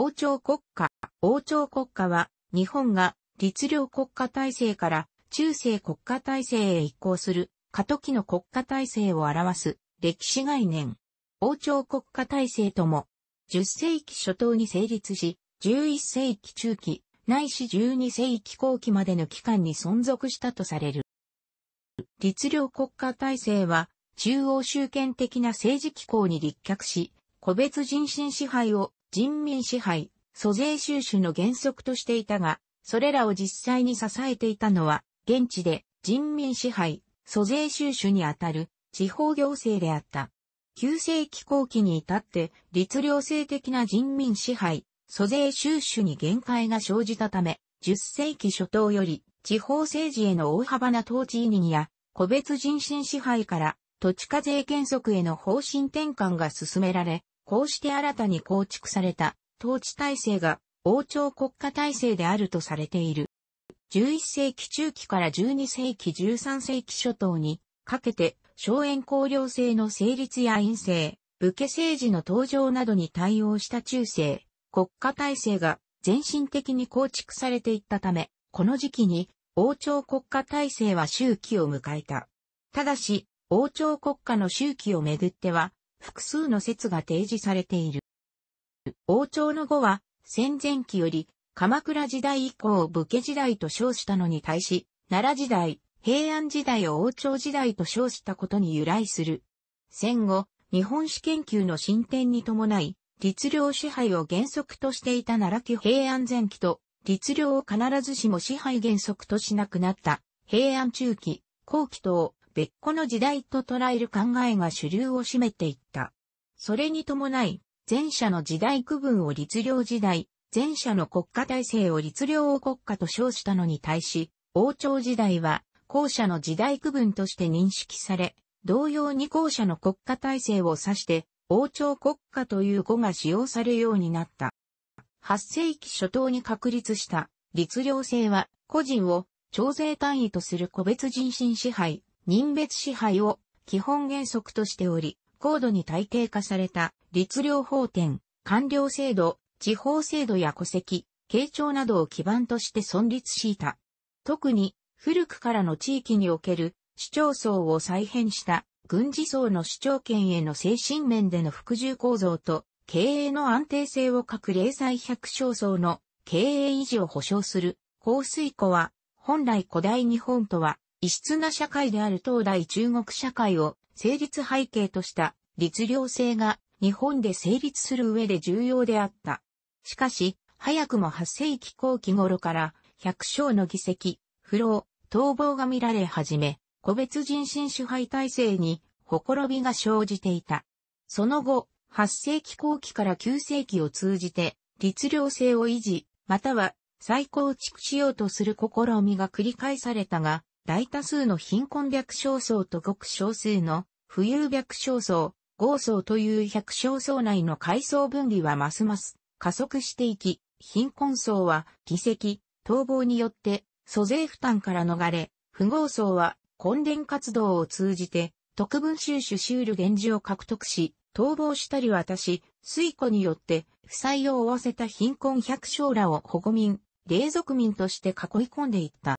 王朝国家。王朝国家は、日本が律令国家体制から中世国家体制へ移行する過渡期の国家体制を表す歴史概念。王朝国家体制とも、10世紀初頭に成立し、11世紀中期、ないし12世紀後期までの期間に存続したとされる。律令国家体制は、中央集権的な政治機構に立脚し、個別人身支配を人民支配、租税収支の原則としていたが、それらを実際に支えていたのは、現地で人民支配、租税収支にあたる地方行政であった。旧世紀後期に至って、律令制的な人民支配、租税収支に限界が生じたため、10世紀初頭より地方政治への大幅な統治移民や、個別人身支配から土地課税原則への方針転換が進められ、こうして新たに構築された統治体制が王朝国家体制であるとされている。11世紀中期から12世紀13世紀初頭にかけて荘園公領制の成立や院政、武家政治の登場などに対応した中世、国家体制が全身的に構築されていったため、この時期に王朝国家体制は周期を迎えた。ただし、王朝国家の周期をめぐっては、複数の説が提示されている。王朝の語は、戦前期より、鎌倉時代以降を武家時代と称したのに対し、奈良時代、平安時代を王朝時代と称したことに由来する。戦後、日本史研究の進展に伴い、律令支配を原則としていた奈良期平安前期と、律令を必ずしも支配原則としなくなった、平安中期、後期等、別個の時代と捉える考えが主流を占めていった。それに伴い、前者の時代区分を律令時代、前者の国家体制を律令を国家と称したのに対し、王朝時代は後者の時代区分として認識され、同様に後者の国家体制を指して、王朝国家という語が使用されるようになった。8世紀初頭に確立した律令制は、個人を徴税単位とする個別人身支配、人別支配を基本原則としており、高度に体系化された律令法典、官僚制度、地方制度や戸籍、慶長などを基盤として存立しいた。特に古くからの地域における市町村を再編した軍事層の市町圏への精神面での服従構造と経営の安定性を各零細百姓層の経営維持を保障する香水湖は本来古代日本とは異質な社会である東大中国社会を成立背景とした律令制が日本で成立する上で重要であった。しかし、早くも8世紀後期頃から百姓の議席、不老、逃亡が見られ始め、個別人身支配体制に、ほころびが生じていた。その後、8世紀後期から9世紀を通じて、律令制を維持、または再構築しようとする試みが繰り返されたが、大多数の貧困百姓層とごく少数の富裕百姓層、豪層という百姓層内の階層分離はますます加速していき、貧困層は議席、逃亡によって租税負担から逃れ、富豪層は混連活動を通じて特分収取収入現状を獲得し、逃亡したり渡し、水庫によって負債を負わせた貧困百姓らを保護民、霊族民として囲い込んでいった。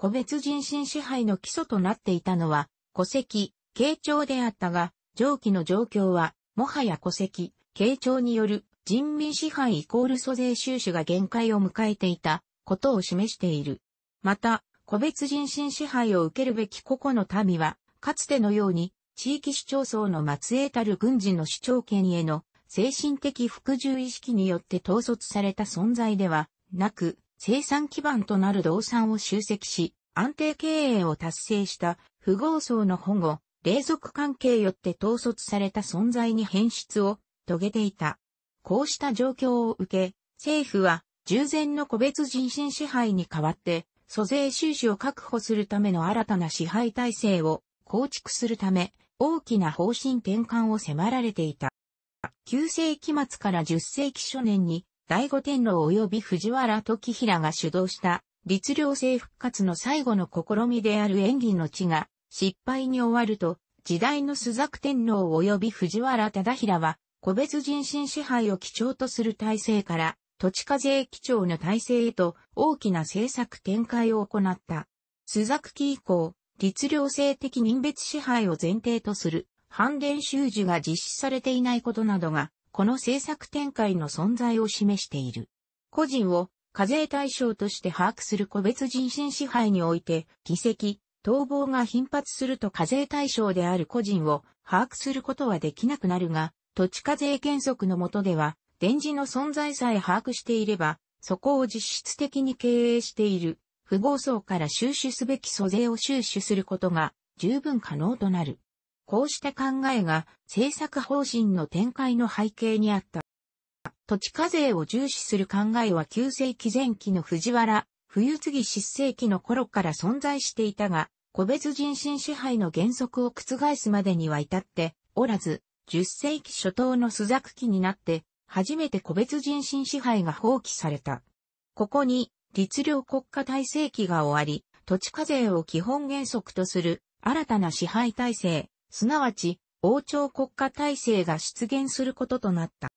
個別人身支配の基礎となっていたのは、戸籍、慶長であったが、上記の状況は、もはや戸籍、慶長による人民支配イコール租税収支が限界を迎えていたことを示している。また、個別人身支配を受けるべき個々の民は、かつてのように、地域市町村の末裔たる軍事の市張権への精神的服従意識によって統率された存在ではなく、生産基盤となる動産を集積し、安定経営を達成した富豪層の保護、霊族関係よって統率された存在に変質を遂げていた。こうした状況を受け、政府は従前の個別人身支配に代わって、租税収支を確保するための新たな支配体制を構築するため、大きな方針転換を迫られていた。9世紀末から10世紀初年に醍醐天皇及び藤原時平が主導した律令制復活の最後の試みである演技の地が失敗に終わると、時代の朱雀天皇及び藤原忠平は、個別人身支配を基調とする体制から、土地課税基調の体制へと大きな政策展開を行った。朱雀期以降、律令制的人別支配を前提とする、反伝修受が実施されていないことなどがこの政策展開の存在を示している。個人を課税対象として把握する個別人身支配において、議席、逃亡が頻発すると課税対象である個人を把握することはできなくなるが、土地課税原則の下では、電磁の存在さえ把握していれば、そこを実質的に経営している、不合層から収取すべき租税を収取することが十分可能となる。こうした考えが政策方針の展開の背景にあった。土地課税を重視する考えは9世紀前期の藤原、冬次失世紀の頃から存在していたが、個別人身支配の原則を覆すまでには至っておらず、10世紀初頭の朱雀期になって、初めて個別人身支配が放棄された。ここに、律令国家体制期が終わり、土地課税を基本原則とする新たな支配体制、すなわち、王朝国家体制が出現することとなった。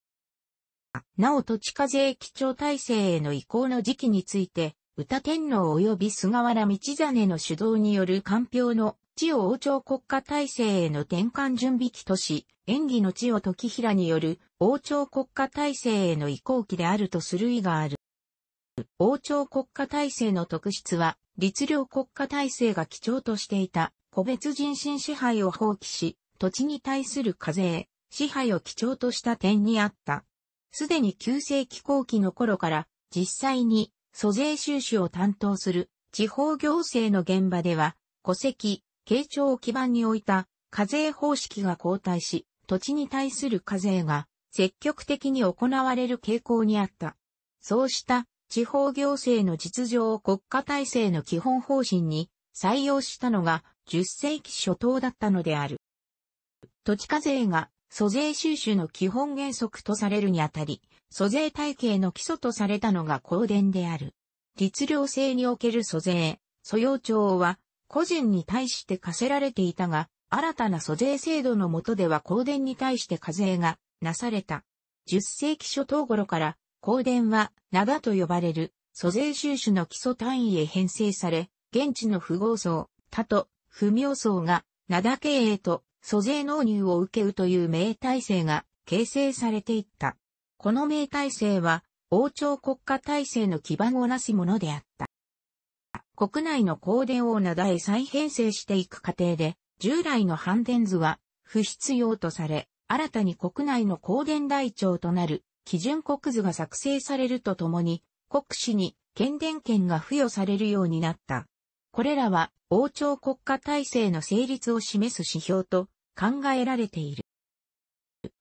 なお土地課税基調体制への移行の時期について、宇多天皇及び菅原道真の主導による官票の地を王朝国家体制への転換準備期とし、演技の地を時平による王朝国家体制への移行期であるとする意がある。王朝国家体制の特質は、律令国家体制が基調としていた個別人身支配を放棄し、土地に対する課税、支配を基調とした点にあった。すでに旧世紀後期の頃から実際に租税収支を担当する地方行政の現場では戸籍、慶長を基盤に置いた課税方式が後退し、土地に対する課税が積極的に行われる傾向にあった。そうした地方行政の実情を国家体制の基本方針に採用したのが10世紀初頭だったのである。土地課税が租税収集の基本原則とされるにあたり、租税体系の基礎とされたのが公伝である。律令制における租税、租用帳は個人に対して課せられていたが、新たな租税制度の下では公伝に対して課税がなされた。10世紀初頭頃から公伝は長と呼ばれる租税収支の基礎単位へ編成され、現地の富豪層、他と不明僧が、灘経営と租税納入を受けうという名体制が形成されていった。この名体制は、王朝国家体制の基盤をなすものであった。国内の香典を灘へ再編成していく過程で、従来の反電図は不必要とされ、新たに国内の香典台帳となる基準国図が作成されるとともに、国史に県電権が付与されるようになった。これらは王朝国家体制の成立を示す指標と考えられている。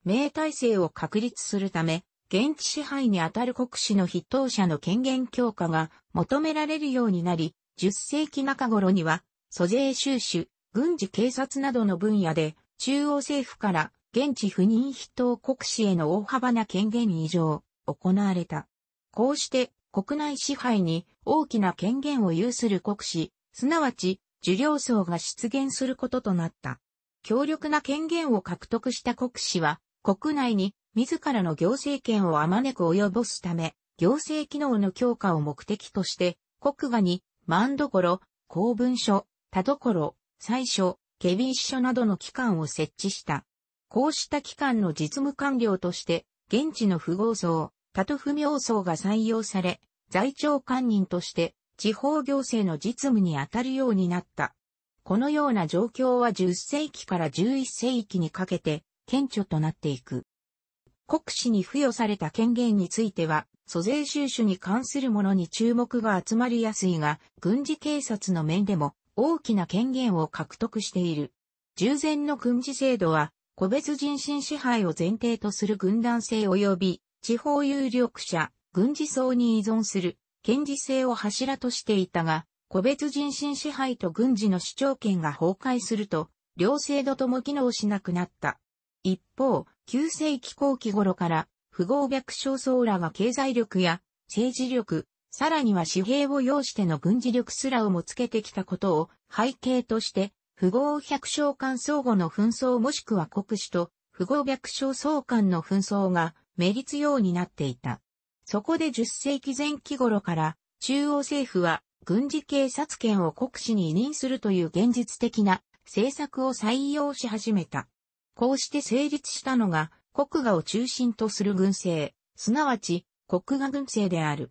名体制を確立するため、現地支配にあたる国司の筆頭者の権限強化が求められるようになり、10世紀中頃には、租税収支、軍事警察などの分野で、中央政府から現地不任筆頭国司への大幅な権限移譲、行われた。こうして、国内支配に大きな権限を有する国司、すなわち、受領層が出現することとなった。強力な権限を獲得した国司は、国内に自らの行政権をあまねく及ぼすため、行政機能の強化を目的として、国画に、万所、公文書、田所、最初、ケビ一書などの機関を設置した。こうした機関の実務官僚として、現地の富豪層、多と不明層が採用され、在庁官人として、地方行政の実務に当たるようになった。このような状況は10世紀から11世紀にかけて顕著となっていく。国史に付与された権限については、租税収支に関するものに注目が集まりやすいが、軍事警察の面でも大きな権限を獲得している。従前の軍事制度は、個別人身支配を前提とする軍団制及び、地方有力者、軍事層に依存する県事制を柱としていたが、個別人身支配と軍事の主張権が崩壊すると、両制度とも機能しなくなった。一方、旧世紀後期頃から、富豪白姓層らが経済力や政治力、さらには紙幣を要しての軍事力すらをもつけてきたことを背景として、富豪百姓間相互の紛争もしくは国主と富豪百姓相間の紛争が、目立ようになっていた。そこで10世紀前期頃から中央政府は軍事警察権を国司に委任するという現実的な政策を採用し始めた。こうして成立したのが国画を中心とする軍政、すなわち国画軍政である。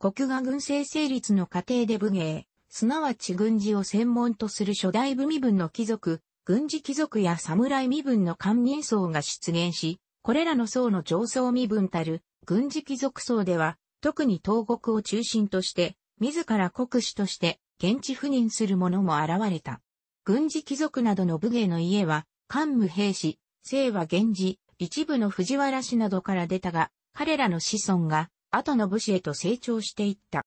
国画軍政成立の過程で武芸、すなわち軍事を専門とする初代武身分の貴族、軍事貴族や侍身分の官民層が出現し、これらの層の上層身分たる軍事貴族層では、特に東国を中心として、自ら国主として現地赴任する者も現れた。軍事貴族などの武芸の家は、桓武兵士、姓は源氏、一部の藤原氏などから出たが、彼らの子孫が、後の武士へと成長していった。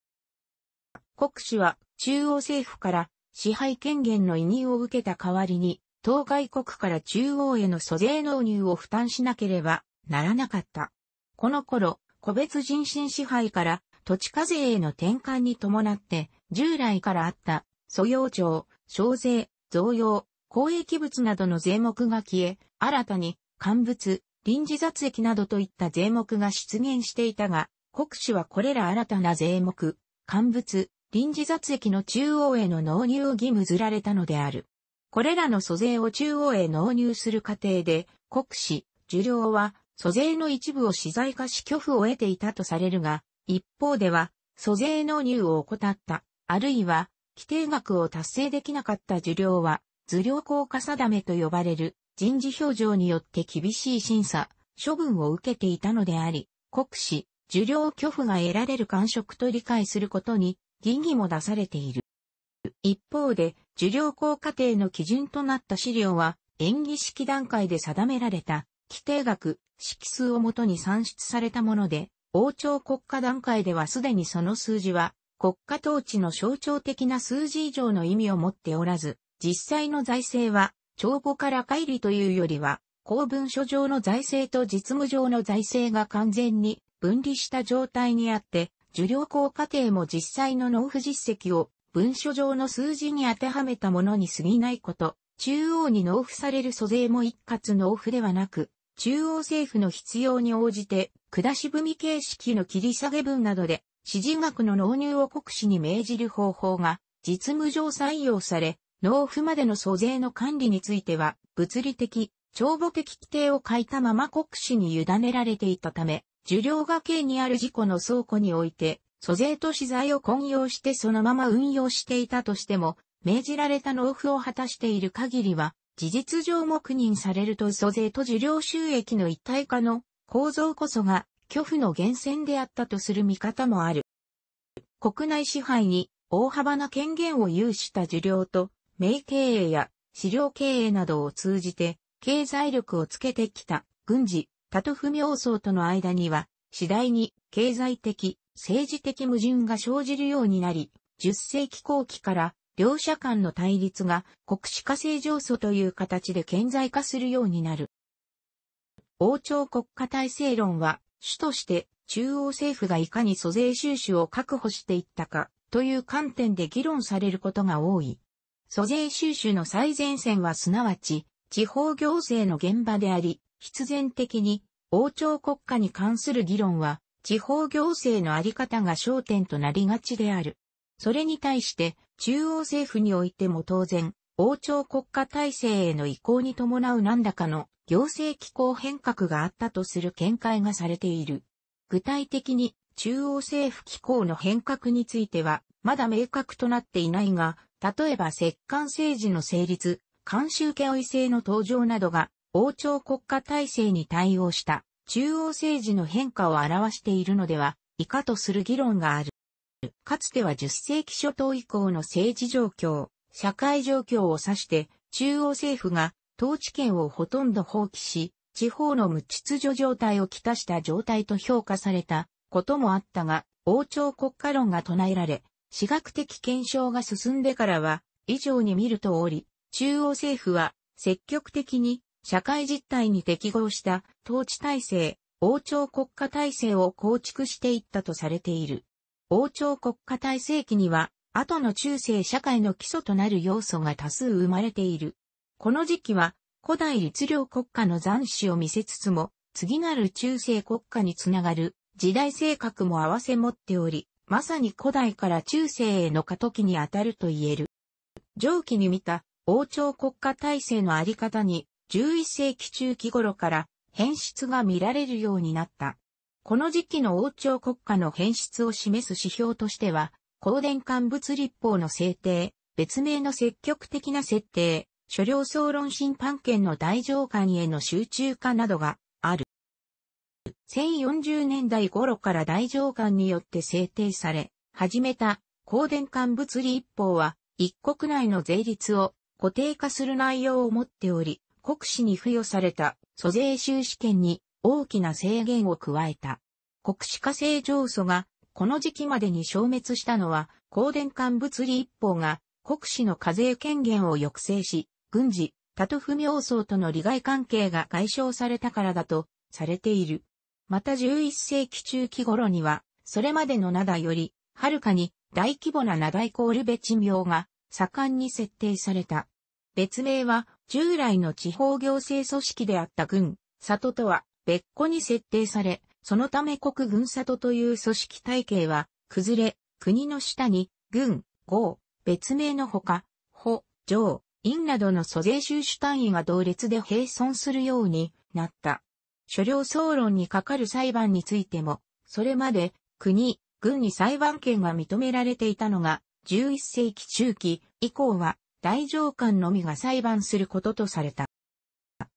国主は、中央政府から支配権限の委任を受けた代わりに、当該国から中央への租税納入を負担しなければならなかった。この頃、個別人身支配から土地課税への転換に伴って、従来からあった租用庁、小税、贈用、公益物などの税目が消え、新たに、乾物、臨時雑益などといった税目が出現していたが、国主はこれら新たな税目、乾物、臨時雑益の中央への納入を義務づられたのである。これらの租税を中央へ納入する過程で、国史、受領は、租税の一部を資材化し拒否を得ていたとされるが、一方では、租税納入を怠った、あるいは、規定額を達成できなかった受領は、図領効果定めと呼ばれる人事表情によって厳しい審査、処分を受けていたのであり、国史、受領拒否が得られる感触と理解することに、疑義も出されている。一方で、受領校課程の基準となった資料は、演技式段階で定められた、規定額、式数をもとに算出されたもので、王朝国家段階ではすでにその数字は、国家統治の象徴的な数字以上の意味を持っておらず、実際の財政は、帳簿から乖離というよりは、公文書上の財政と実務上の財政が完全に分離した状態にあって、受領校課程も実際の納付実績を文書上の数字に当てはめたものに過ぎないこと、中央に納付される租税も一括納付ではなく、中央政府の必要に応じて、下し踏み形式の切り下げ分などで、指示額の納入を国士に命じる方法が、実務上採用され、納付までの租税の管理については、物理的、帳簿的規定を書いたまま国士に委ねられていたため、受領が刑にある事故の倉庫において、租税と資材を混用してそのまま運用していたとしても、命じられた納付を果たしている限りは、事実上黙認されると租税と受領収益の一体化の構造こそが、拒否の源泉であったとする見方もある。国内支配に大幅な権限を有した受領と、名経営や資料経営などを通じて、経済力をつけてきた軍事、他と不明層との間には、次第に経済的、政治的矛盾が生じるようになり、10世紀後期から両者間の対立が国史化正上訴という形で顕在化するようになる。王朝国家体制論は主として中央政府がいかに租税収支を確保していったかという観点で議論されることが多い。租税収支の最前線はすなわち地方行政の現場であり、必然的に王朝国家に関する議論は地方行政のあり方が焦点となりがちである。それに対して、中央政府においても当然、王朝国家体制への移行に伴う何らかの行政機構変革があったとする見解がされている。具体的に中央政府機構の変革については、まだ明確となっていないが、例えば摂関政治の成立、監修家位制の登場などが王朝国家体制に対応した中央政治の変化を表しているのでは、以下とする議論がある。かつては10世紀初頭以降の政治状況、社会状況を指して、中央政府が統治権をほとんど放棄し、地方の無秩序状態をきたした状態と評価されたこともあったが、王朝国家論が唱えられ、私学的検証が進んでからは、以上に見るとおり、中央政府は積極的に社会実態に適合した統治体制、王朝国家体制を構築していったとされている。王朝国家体制期には、後の中世社会の基礎となる要素が多数生まれている。この時期は、古代律令国家の残滓を見せつつも、次なる中世国家につながる時代性格も合わせ持っており、まさに古代から中世への過渡期にあたると言える。上記に見た王朝国家体制のあり方に11世紀中期頃から変質が見られるようになった。この時期の王朝国家の変質を示す指標としては、公伝間物立法の制定、別名の積極的な設定、所領総論審判権の大上官への集中化などがある。1040年代頃から大上官によって制定され、始めた公伝間物立法は、一国内の税率を固定化する内容を持っており、国史に付与された租税収支権に大きな制限を加えた。国史化成上訴がこの時期までに消滅したのは、公電管物理一法が国史の課税権限を抑制し、軍事、他と不明層との利害関係が解消されたからだとされている。また11世紀中期頃には、それまでの灘より、はるかに大規模な灘イコールベチ名が盛んに設定された。別名は従来の地方行政組織であった軍、里とは別個に設定され、そのため国軍里という組織体系は崩れ、国の下に軍、号、別名のほか、保、上、院などの租税収支単位が同列で並存するようになった。所領総論にかかる裁判についても、それまで国、軍に裁判権が認められていたのが、11世紀中期以降は大上官のみが裁判することとされた。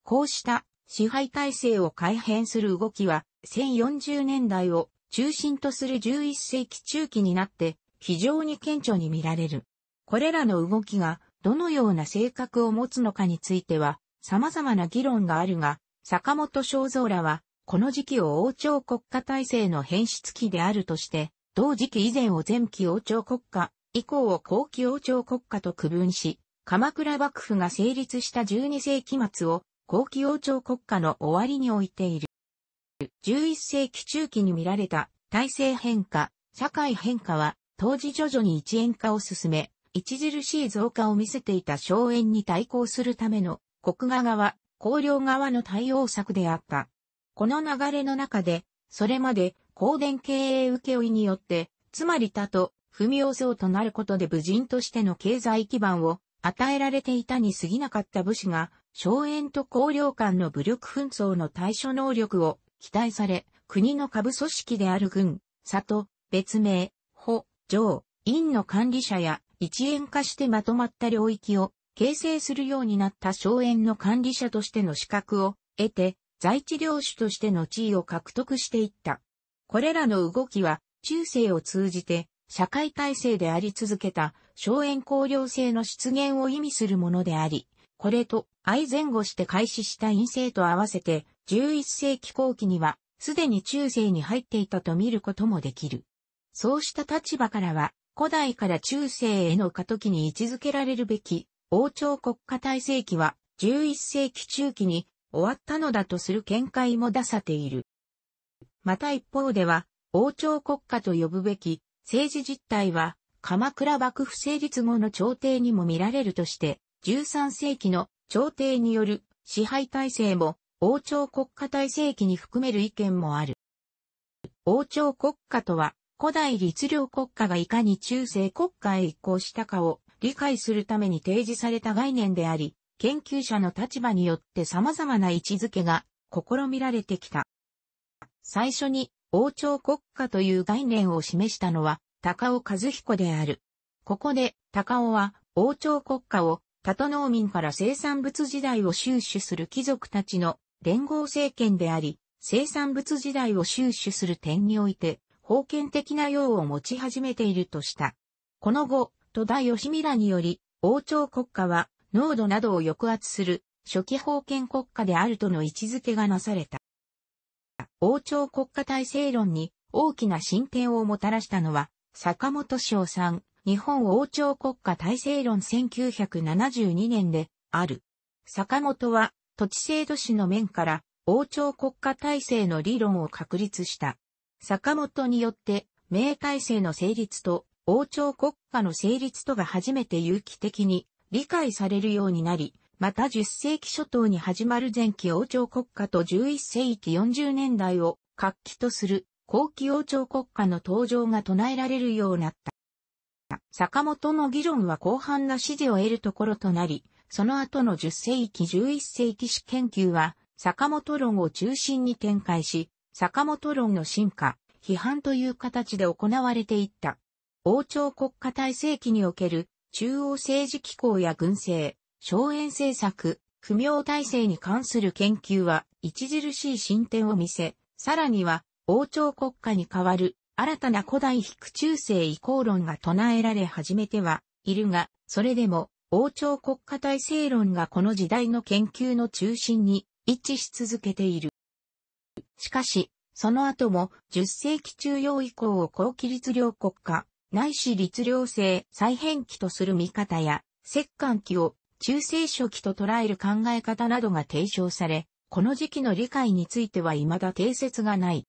こうした支配体制を改変する動きは、1040年代を中心とする11世紀中期になって非常に顕著に見られる。これらの動きがどのような性格を持つのかについては様々な議論があるが、坂本正蔵らはこの時期を王朝国家体制の変質期であるとして、同時期以前を前期王朝国家以降を後期王朝国家と区分し、鎌倉幕府が成立した12世紀末を後期王朝国家の終わりに置いている。11世紀中期に見られた体制変化、社会変化は当時徐々に一円化を進め、著しい増加を見せていた荘園に対抗するための国画側、公領側の対応策であった。この流れの中で、それまで公電経営請負によって、つまり他と文雄僧となることで武人としての経済基盤を与えられていたに過ぎなかった武士が、荘園と公領間の武力紛争の対処能力を期待され、国の下部組織である軍、里、別名、保、城、院の管理者や一円化してまとまった領域を形成するようになった荘園の管理者としての資格を得て、在地領主としての地位を獲得していった。これらの動きは、中世を通じて、社会体制であり続けた、荘園公領制の出現を意味するものであり、これと相前後して開始した陰性と合わせて、11世紀後期には、すでに中世に入っていたと見ることもできる。そうした立場からは、古代から中世への過渡期に位置づけられるべき、王朝国家体制期は、11世紀中期に終わったのだとする見解も出されている。また一方では、王朝国家と呼ぶべき政治実態は、鎌倉幕府成立後の朝廷にも見られるとして、13世紀の朝廷による支配体制も、王朝国家体制期に含める意見もある。王朝国家とは、古代律令国家がいかに中世国家へ移行したかを理解するために提示された概念であり、研究者の立場によって様々な位置づけが試みられてきた。最初に王朝国家という概念を示したのは高尾和彦である。ここで高尾は王朝国家を他都農民から生産物時代を収取する貴族たちの連合政権であり、生産物時代を収取する点において、封建的な用を持ち始めているとした。この後、戸田義美らにより、王朝国家は、濃度などを抑圧する、初期封建国家であるとの位置づけがなされた。王朝国家体制論に大きな進展をもたらしたのは、坂本翔さん、日本王朝国家体制論1972年である。坂本は土地制度史の面から王朝国家体制の理論を確立した。坂本によって明体制の成立と王朝国家の成立とが初めて有機的に理解されるようになり、また10世紀初頭に始まる前期王朝国家と11世紀40年代を活気とする後期王朝国家の登場が唱えられるようになった。坂本の議論は広範な支持を得るところとなり、その後の10世紀11世紀史研究は、坂本論を中心に展開し、坂本論の進化、批判という形で行われていった。王朝国家体制期における中央政治機構や軍政、荘園政策、不明体制に関する研究は著しい進展を見せ、さらには王朝国家に代わる新たな古代非中世移行論が唱えられ始めてはいるが、それでも王朝国家体制論がこの時代の研究の中心に一致し続けている。しかし、その後も10世紀中央以降を後期律令国家、ないし律令制再編期とする見方や、摂関期を中世初期と捉える考え方などが提唱され、この時期の理解については未だ定説がない。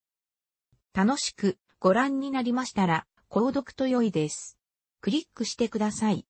楽しくご覧になりましたら、購読と良いです。クリックしてください。